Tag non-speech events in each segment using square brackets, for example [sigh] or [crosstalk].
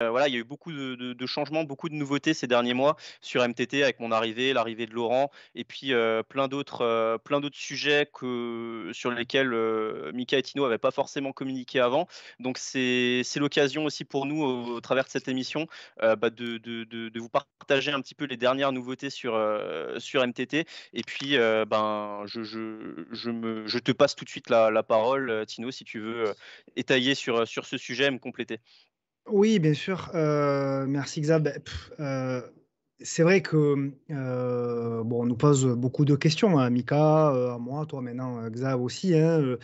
Euh, voilà, il y a eu beaucoup de, changements, beaucoup de nouveautés ces derniers mois sur MTT avec mon arrivée, l'arrivée de Laurent et puis euh, euh, plein d'autres sujets sur lesquels Mika et Tino n'avaient pas forcément communiqué avant. Donc c'est l'occasion aussi pour nous au, travers de cette émission bah de, vous partager un petit peu les dernières nouveautés sur, MTT. Et puis ben, je, te passe tout de suite la, parole, Tino, si tu veux étayer sur, sur ce sujet et me compléter. Oui, bien sûr. Euh, merci Xab. Ben, euh, c'est vrai que euh, bon, on nous pose beaucoup de questions à hein. Mika, à moi, toi maintenant, Xav aussi, hein,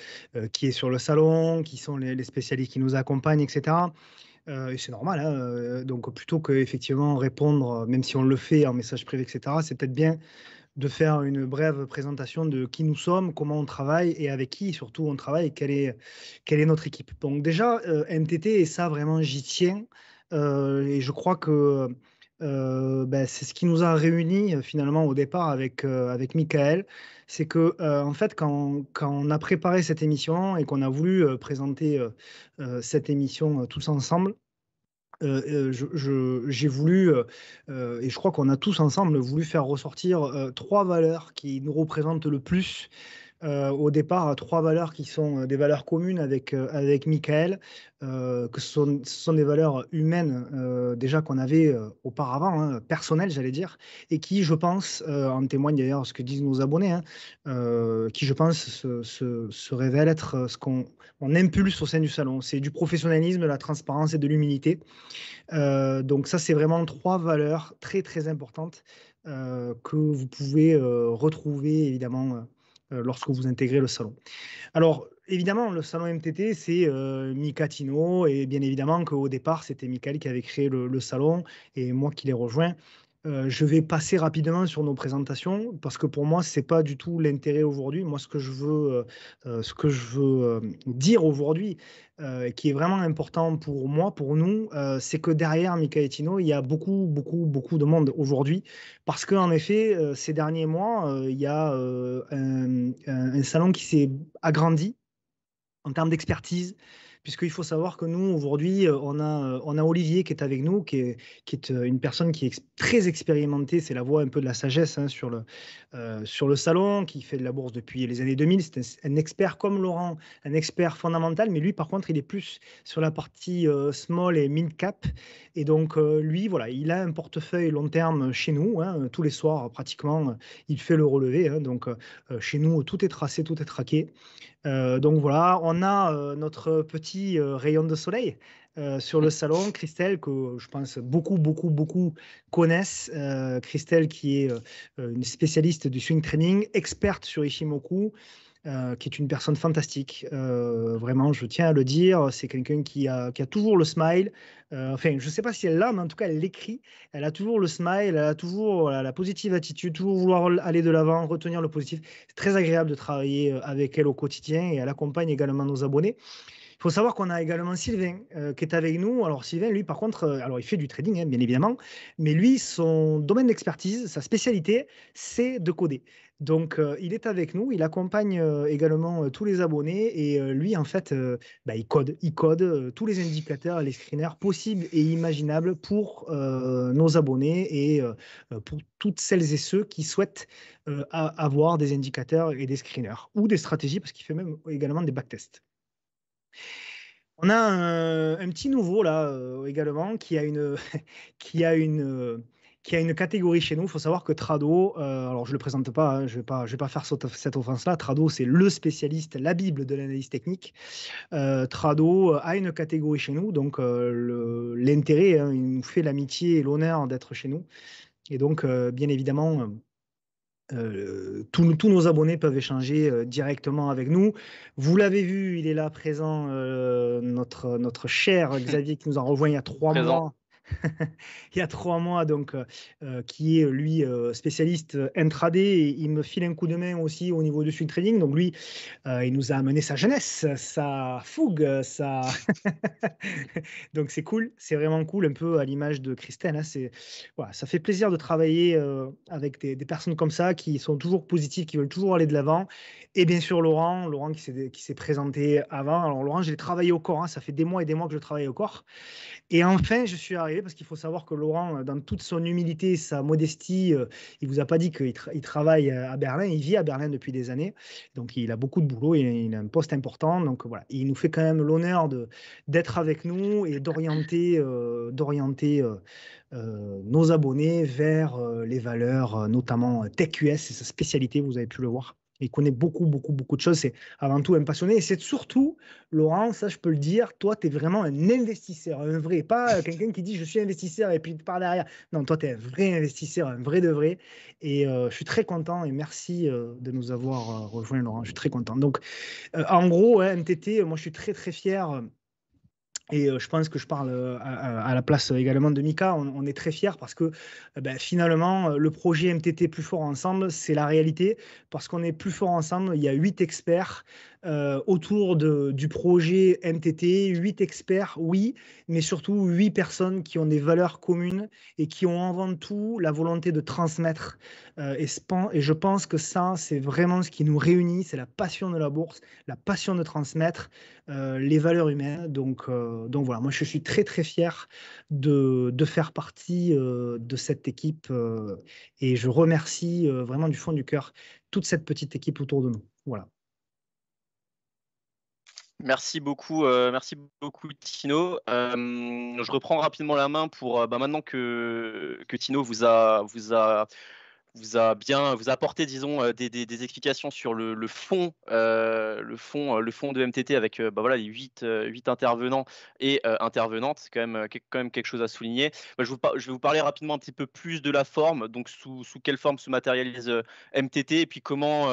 qui est sur le salon, qui sont les, spécialistes qui nous accompagnent, etc. Euh, c'est normal. Hein, donc plutôt que effectivement répondre, même si on le fait en message privé, etc. C'est peut-être bien de faire une brève présentation de qui nous sommes, comment on travaille et avec qui surtout on travaille et quelle est, quelle est notre équipe. Donc déjà, euh, MTT NTT, et ça vraiment j'y tiens, euh, et je crois que euh, ben, c'est ce qui nous a réunis finalement au départ avec, avec Michael, c'est que en fait quand, quand, on a préparé cette émission et qu'on a voulu présenter cette émission tous ensemble, euh, euh, j'ai voulu, euh, et je crois qu'on a tous ensemble voulu faire ressortir trois valeurs qui nous représentent le plus euh, au départ euh, trois valeurs qui sont euh, des valeurs communes avec, avec Michael, que ce sont, sont, des valeurs humaines déjà qu'on avait auparavant, personnel hein, personnelles j'allais dire, et qui je pense, en témoigne d'ailleurs ce que disent nos abonnés, hein, qui je pense se, se, révèlent être ce qu'on impulse au sein du salon. C'est du professionnalisme, de la transparence et de l'humilité. donc ça c'est vraiment trois valeurs très très importantes que vous pouvez retrouver évidemment euh, lorsque vous intégrez le salon. Alors, évidemment, le salon MTT, c'est euh, Tino et bien évidemment qu'au départ, c'était Michael qui avait créé le, le salon et moi qui l'ai rejoint. Euh, je vais passer rapidement sur nos présentations parce que pour moi, ce n'est pas du tout l'intérêt aujourd'hui. Moi, ce que je veux, euh, euh, ce que je veux dire aujourd'hui, qui est vraiment important pour moi, pour nous, c'est que derrière Tino, il y a beaucoup, beaucoup, beaucoup de monde aujourd'hui. Parce qu'en effet, ces derniers mois, il y a un, salon qui s'est agrandi en termes d'expertise, puisqu'il faut savoir que nous, aujourd'hui, euh, on a, euh, on a Olivier qui est avec nous, qui est, qui est euh, une personne qui est très expérimentée, c'est la voix un peu de la sagesse hein, sur, le, sur le salon, qui fait de la bourse depuis les années 2000. C'est un, expert comme Laurent, un expert fondamental, mais lui, par contre, il est plus sur la partie small et mid cap. Et donc, lui, voilà, il a un portefeuille long terme chez nous, hein, tous les soirs pratiquement, il fait le relevé. Hein. donc, chez nous, tout est tracé, tout est traqué. donc voilà, on a notre petit euh, rayon de soleil euh, sur le salon. Christelle, que je pense beaucoup, beaucoup, beaucoup connaissent. Euh, Christelle, qui est une spécialiste du swing training, experte sur Ishimoku. qui est une personne fantastique. vraiment, je tiens à le dire, c'est quelqu'un qui a, toujours le smile. enfin, je ne sais pas si elle l'a, mais en tout cas, elle l'écrit. Elle a toujours le smile, elle a toujours la, la positive attitude, toujours vouloir aller de l'avant, retenir le positif. C'est très agréable de travailler avec elle au quotidien et elle accompagne également nos abonnés faut savoir qu'on a également Sylvain euh, qui est avec nous. Alors Sylvain, lui, par contre, euh, alors il fait du trading, hein, bien évidemment, mais lui, son domaine d'expertise, sa spécialité, c'est de coder. Donc, euh, il est avec nous, il accompagne également tous les abonnés et lui, en fait, bah, il code, il code tous les indicateurs les screeners possibles et imaginables pour nos abonnés et pour toutes celles et ceux qui souhaitent avoir des indicateurs et des screeners ou des stratégies parce qu'il fait même également des backtests. On a un, petit nouveau là euh, également qui a une [laughs] qui a une euh, qui a une catégorie chez nous. Il faut savoir que Trado, euh, alors je le présente pas, hein, je vais pas, je vais pas faire cette, offense-là. Trado, c'est le spécialiste, la bible de l'analyse technique. Trado a une catégorie chez nous, donc l'intérêt, hein, il nous fait l'amitié et l'honneur d'être chez nous. Et donc, bien évidemment euh, tous nos abonnés peuvent échanger euh, directement avec nous. Vous l'avez vu, il est là présent, euh, notre, cher [laughs] Xavier qui nous a rejoint il y a trois mois. [laughs] il y a trois mois, donc, euh, euh, qui est lui euh, spécialiste intraday. il me file un coup de main aussi au niveau de swing trading. Donc lui, il nous a amené sa jeunesse, sa fougue, sa. [laughs] donc c'est cool, c'est vraiment cool, un peu à l'image de Christelle. Hein. c'est voilà, ça fait plaisir de travailler avec des, personnes comme ça qui sont toujours positives, qui veulent toujours aller de l'avant. Et bien sûr Laurent, Laurent qui s'est présenté avant. Alors Laurent, je l'ai travaillé au corps. Hein. ça fait des mois et des mois que je travaille au corps. Et enfin, je suis arrivé parce qu'il faut savoir que Laurent, euh, dans toute son humilité, sa modestie, euh, il vous a pas dit qu'il travaille euh, à Berlin, il vit à Berlin depuis des années, donc il a beaucoup de boulot, il, il a un poste important, donc voilà, il nous fait quand même l'honneur d'être avec nous et d'orienter d'orienter nos abonnés vers les valeurs, notamment TechUS, c'est sa spécialité, vous avez pu le voir. Il connaît beaucoup, beaucoup, beaucoup de choses. C'est avant tout un passionné. Et c'est surtout, Laurent, ça je peux le dire, toi, tu es vraiment un investisseur, un vrai. Pas quelqu'un qui dit je suis investisseur et puis par derrière. Non, toi, tu es un vrai investisseur, un vrai de vrai. Et euh, je suis très content et merci euh, de nous avoir euh, rejoints, Laurent. Je suis très content. Donc, en gros, hein, MTT, moi, je suis très, très fier et euh, je pense que je parle euh, à, la place également de Mika. On, est très fiers parce que euh, ben, finalement, le projet MTT Plus Fort Ensemble, c'est la réalité. Parce qu'on est plus fort ensemble, il y a huit experts autour de, du projet MTT, huit experts, oui, mais surtout huit personnes qui ont des valeurs communes et qui ont avant tout la volonté de transmettre. et je pense que ça, c'est vraiment ce qui nous réunit, c'est la passion de la bourse, la passion de transmettre, euh, les valeurs humaines. Donc, euh, donc voilà, moi je suis très très fier de, faire partie euh, de cette équipe et je remercie vraiment du fond du cœur toute cette petite équipe autour de nous. Voilà. Merci beaucoup, merci beaucoup Tino. je reprends rapidement la main pour bah, maintenant que, que Tino vous a, vous a vous a bien vous a apporté disons euh, des, explications sur le, fond le fond euh, euh, le fond de MTT avec bah voilà les 8, intervenants et intervenantes c'est quand même quand même quelque chose à souligner bah, je, vous, je vais vous parler rapidement un petit peu plus de la forme donc sous, sous quelle forme se matérialise MTT et puis comment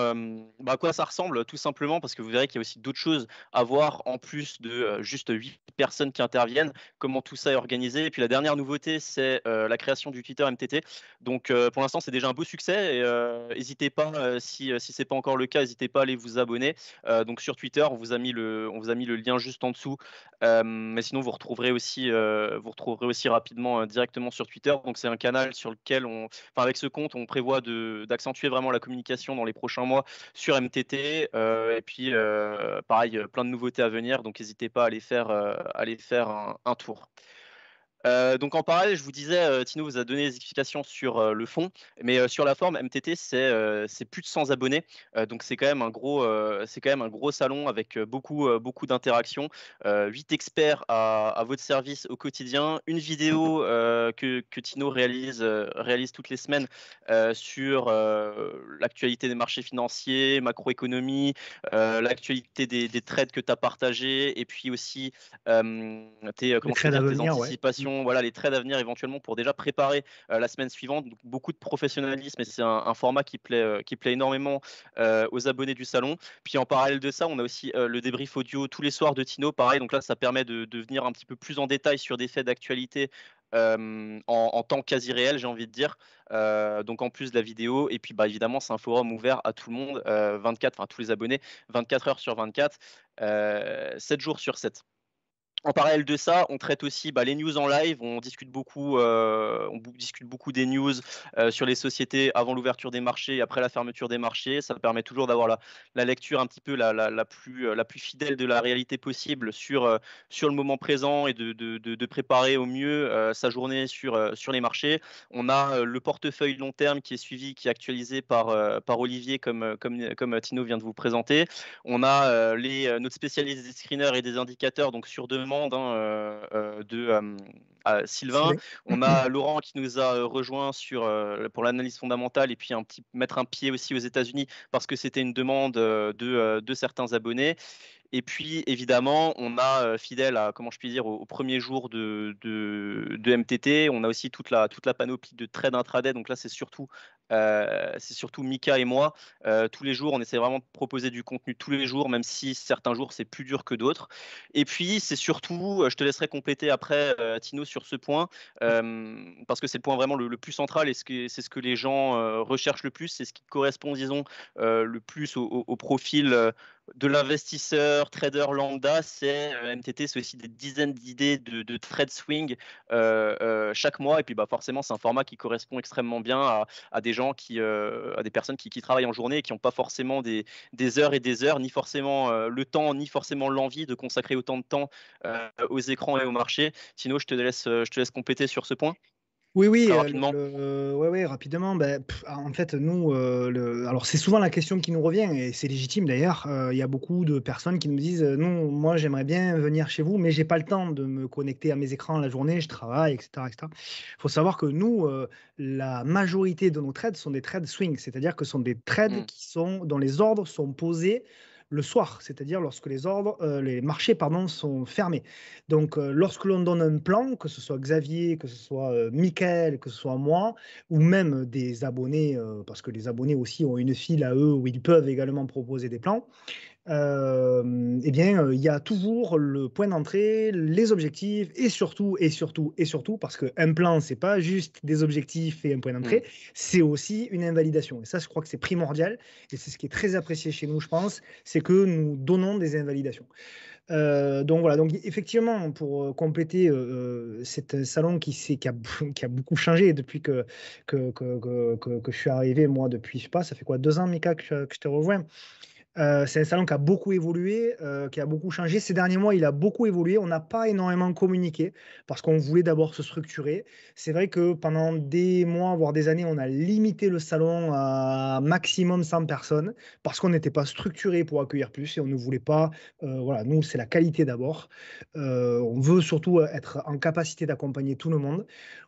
bah, à quoi ça ressemble tout simplement parce que vous verrez qu'il y a aussi d'autres choses à voir en plus de juste 8 personnes qui interviennent comment tout ça est organisé et puis la dernière nouveauté c'est la création du Twitter MTT donc pour l'instant c'est déjà un boost succès. Et euh, n'hésitez pas, euh, si, euh, si ce n'est pas encore le cas, n'hésitez pas à aller vous abonner. donc sur Twitter, on vous, a mis le, on vous a mis le lien juste en dessous. mais sinon, vous retrouverez aussi, vous retrouverez aussi rapidement directement sur Twitter. Donc c'est un canal sur lequel on, enfin avec ce compte, on prévoit d'accentuer vraiment la communication dans les prochains mois sur MTT. et puis pareil, plein de nouveautés à venir. Donc n'hésitez pas à aller faire, aller faire un tour. Euh, donc en parallèle, je vous disais, euh, Tino vous a donné des explications sur euh, le fond, mais sur la forme, MTT c'est plus de 100 abonnés, donc c'est quand même un gros, c'est quand même un gros salon avec beaucoup, beaucoup d'interactions, 8 experts à, votre service au quotidien, une vidéo que, Tino réalise, toutes les semaines sur l'actualité des marchés financiers, macroéconomie, l'actualité des, trades que tu as partagés, et puis aussi tes, anticipations voilà, les traits d'avenir éventuellement pour déjà préparer euh, la semaine suivante. beaucoup de professionnalisme et c'est un, format qui plaît, euh, qui plaît énormément euh, aux abonnés du salon. Puis en parallèle de ça, on a aussi le débrief audio tous les soirs de Tino. Pareil, donc là, ça permet de, venir un petit peu plus en détail sur des faits d'actualité en, temps quasi réel, j'ai envie de dire. donc en plus de la vidéo, et puis bah, évidemment, c'est un forum ouvert à tout le monde, 24, enfin tous les abonnés, 24 heures sur 24, 7 jours sur 7. En parallèle de ça, on traite aussi bah, les news en live. On discute beaucoup, euh, on discute beaucoup des news euh, sur les sociétés avant l'ouverture des marchés et après la fermeture des marchés. Ça permet toujours d'avoir la, lecture un petit peu la, plus, euh, la plus fidèle de la réalité possible sur, sur le moment présent et de, préparer au mieux sa journée sur, sur les marchés. On a le portefeuille long terme qui est suivi, qui est actualisé par, par Olivier, comme, comme, Tino vient de vous présenter. On a les, notre spécialiste des screeners et des indicateurs, donc sur deux Hein, euh, euh, de euh, Sylvain. On a [laughs] Laurent qui nous a rejoint sur, pour l'analyse fondamentale et puis un petit, mettre un pied aussi aux États-Unis parce que c'était une demande de certains abonnés. Et puis, évidemment, on a, euh, fidèle à, comment je puis dire, au, premier jour de, MTT, on a aussi toute la, toute la panoplie de trades intraday. Donc là, c'est surtout, euh, surtout Mika et moi. Euh, tous les jours, on essaie vraiment de proposer du contenu tous les jours, même si certains jours, c'est plus dur que d'autres. Et puis, c'est surtout, je te laisserai compléter après, Tino, sur ce point, parce que c'est le point vraiment le, plus central et c'est ce, que les gens recherchent le plus, c'est ce qui correspond, disons, le plus au profil de l'investisseur, trader lambda, c'est euh, MTT, c'est aussi des dizaines d'idées de, trade swing euh, euh, chaque mois. Et puis bah, forcément, c'est un format qui correspond extrêmement bien à, des gens, qui, à des personnes qui, travaillent en journée et qui n'ont pas forcément des, heures et des heures, ni forcément le temps, ni forcément l'envie de consacrer autant de temps aux écrans et au marché. Sinon, je te laisse, je te laisse compléter sur ce point. Oui, euh, rapidement. rapidement. Bah, en fait, nous, euh, alors c'est souvent la question qui nous revient et c'est légitime d'ailleurs. Euh, il y a beaucoup de personnes qui nous disent, non, moi j'aimerais bien venir chez vous, mais j'ai pas le temps de me connecter à mes écrans la journée, je travaille, etc., Il faut savoir que nous, la majorité de nos trades sont des trades swing, c'est-à-dire que ce sont des trades mmh. qui sont dont les ordres sont posés le soir, c'est-à-dire lorsque les, ordres, euh, les marchés pardon, sont fermés. Donc, euh, lorsque l'on donne un plan, que ce soit Xavier, que ce soit euh, que ce soit moi, ou même des abonnés, euh, parce que les abonnés aussi ont une file à eux où ils peuvent également proposer des plans, euh, eh bien, euh, il y a toujours le point d'entrée, les objectifs, et surtout, et surtout, et surtout, parce qu'un plan, c'est pas juste des objectifs et un point d'entrée, mm. c'est aussi une invalidation. Et ça, je crois que c'est primordial, et c'est ce qui est très apprécié chez nous, je pense, c'est que nous donnons des invalidations. Euh, donc voilà, donc effectivement, pour euh, compléter, euh, salon qui, qui, a, [laughs] qui, a, beaucoup changé depuis que que, que, que, je suis arrivé, moi, depuis, je sais pas, ça fait quoi, deux ans, Mika, que, je te rejoins. Euh, c'est un salon qui a beaucoup évolué, euh, qui a beaucoup changé. Ces derniers mois, il a beaucoup évolué. On n'a pas énormément communiqué parce qu'on voulait d'abord se structurer. C'est vrai que pendant des mois, voire des années, on a limité le salon à maximum 100 personnes parce qu'on n'était pas structuré pour accueillir plus et on ne voulait pas. Euh, voilà, nous, c'est la qualité d'abord. on veut surtout être en capacité d'accompagner tout le monde.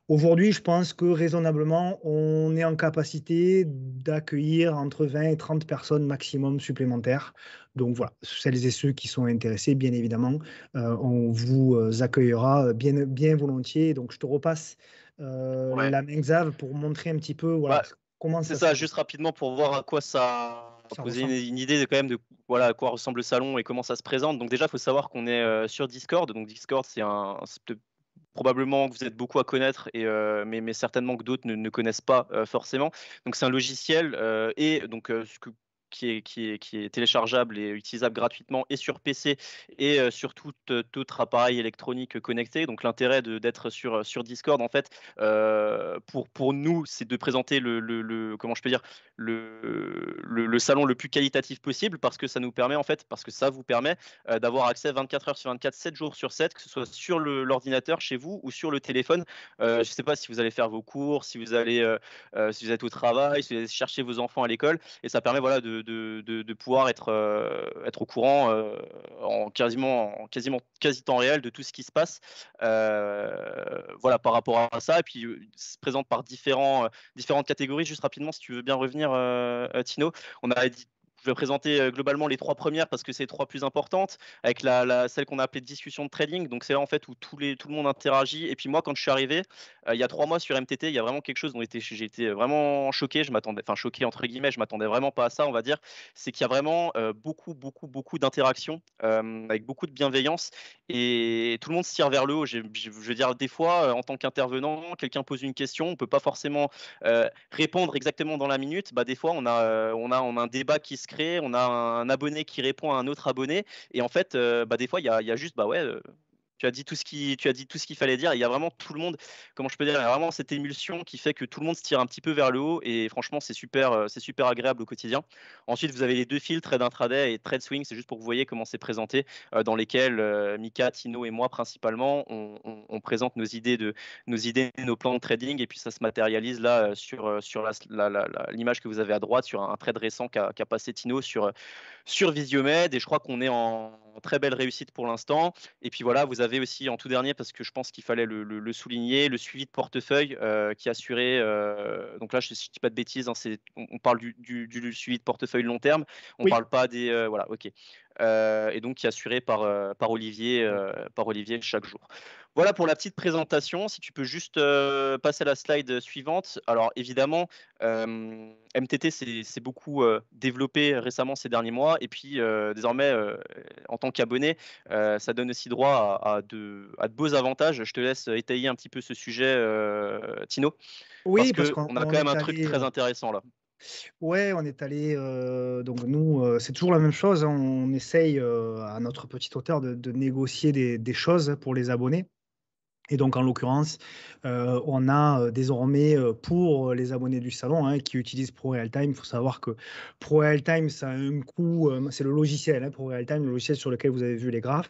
Aujourd'hui, je pense que raisonnablement, on est en capacité d'accueillir entre 20 et 30 personnes maximum supplémentaires. Donc voilà, celles et ceux qui sont intéressés, bien évidemment, euh, on vous euh, accueillera bien, bien volontiers. Donc je te repasse euh, la main Xav pour montrer un petit peu voilà, bah, comment ça. C'est ça, juste rapidement pour voir à quoi ça, une, une, idée de quand même de voilà à quoi ressemble le salon et comment ça se présente. Donc déjà, il faut savoir qu'on est sur Discord. Donc Discord, c'est un probablement que vous êtes beaucoup à connaître, et, euh, mais, certainement que d'autres ne, connaissent pas euh, forcément. Donc c'est un logiciel euh, et donc ce que qui est, qui, est, téléchargeable et utilisable gratuitement et sur PC et euh, sur euh, tout, autre appareil électronique connecté. Donc l'intérêt d'être sur, euh, sur Discord, en fait, pour, pour nous, c'est de présenter le, comment je peux dire le, le, salon le plus qualitatif possible parce que ça nous permet en fait, parce que ça vous permet d'avoir accès 24 heures sur 24, 7 jours sur 7, que ce soit sur l'ordinateur chez vous ou sur le téléphone. je ne sais pas si vous allez faire vos cours, si vous allez si vous êtes au travail, si vous allez chercher vos enfants à l'école, et ça permet voilà de de, pouvoir être, euh, être au courant euh, en, quasiment, en quasiment quasi temps réel de tout ce qui se passe euh, voilà, par rapport à ça. Et puis, il se présente par différents, différentes catégories. Juste rapidement, si tu veux bien revenir, Tino, on a je vais présenter euh, globalement les trois premières parce que c'est les trois plus importantes, avec la, celle qu'on a appelée discussion de trading. Donc c'est là en fait où tout, les, tout le monde interagit. Et puis moi, quand je suis arrivé, euh, il y a trois mois sur MTT, il y a vraiment quelque chose dont j'ai été vraiment choqué. Je m'attendais, enfin choqué entre guillemets, je m'attendais vraiment pas à ça, on va dire. C'est qu'il y a vraiment euh, beaucoup, beaucoup, beaucoup d'interactions avec beaucoup de bienveillance et tout le monde se tire vers le haut. Je, veux dire, des fois, en tant qu'intervenant, quelqu'un pose une question, on peut pas forcément répondre exactement dans la minute. Bah, des fois, on a, on a, on a un débat qui se on a un abonné qui répond à un autre abonné, et en fait, euh, bah, des fois, il y y a, juste, bah ouais, euh, tu as dit tout ce qui, tu as dit tout ce qu'il fallait dire. Il y a vraiment tout le monde, comment je peux dire, il y a vraiment cette émulsion qui fait que tout le monde se tire un petit peu vers le haut. Et franchement, c'est super, euh, c'est super agréable au quotidien. Ensuite, vous avez les deux fils, trade intraday et trade swing. C'est juste pour que vous voyez comment c'est présenté, euh, dans lesquels euh, Mika, Tino et moi principalement, on, présente nos idées de, nos idées, nos plans de trading. Et puis ça se matérialise là sur sur l'image la, que vous avez à droite sur un, trade récent qu'a qu passé Tino sur sur Visiomed. Et je crois qu'on est en, très belle réussite pour l'instant. Et puis voilà, vous avez aussi en tout dernier, parce que je pense qu'il fallait le, souligner, le suivi de portefeuille euh, qui assurait, euh, donc là je ne dis pas de bêtises, hein, on, parle du, suivi de portefeuille long terme, on ne parle pas des... Euh, voilà, ok. Euh, et donc qui est assuré par, euh, par, Olivier, euh, par Olivier chaque jour. Voilà pour la petite présentation. Si tu peux juste passer à la slide suivante. Alors évidemment, MTT s'est beaucoup développé récemment ces derniers mois. Et puis désormais, en tant qu'abonné, ça donne aussi droit à, à, de, beaux avantages. Je te laisse étayer un petit peu ce sujet, Tino. Oui, parce, qu'on a quand même un truc très intéressant là. Ouais, on est allé. Euh, donc, nous, euh, c'est toujours la même chose. Hein. on essaye euh, à notre petite hauteur de, négocier des, choses pour les abonnés. Et donc, en l'occurrence, euh, on a euh, désormais euh, pour les abonnés du salon hein, qui utilisent ProRealTime, il faut savoir que ProRealTime, ça a un coût, c'est le logiciel, hein, ProRealTime, le logiciel sur lequel vous avez vu les graphes.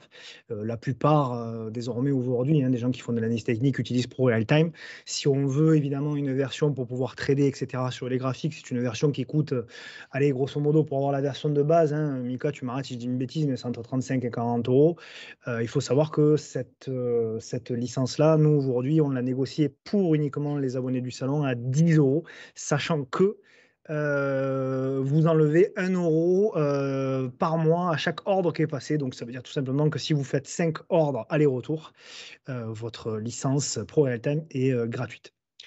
la plupart, désormais aujourd'hui, a hein, des gens qui font de l'analyse technique utilisent Pro ProRealTime. Si on veut évidemment une version pour pouvoir trader, etc., sur les graphiques, c'est une version qui coûte, allez, grosso modo, pour avoir la version de base, hein, Mika, tu m'arrêtes si je dis une bêtise, mais c'est entre 35 et 40 euros. il faut savoir que cette, cette licence là nous, aujourd'hui, on l'a négocié pour uniquement les abonnés du salon à 10 euros, sachant que euh, vous enlevez 1 euro euh, par mois à chaque ordre qui est passé. Donc, ça veut dire tout simplement que si vous faites 5 ordres aller-retour, euh, votre licence Pro Real est gratuite.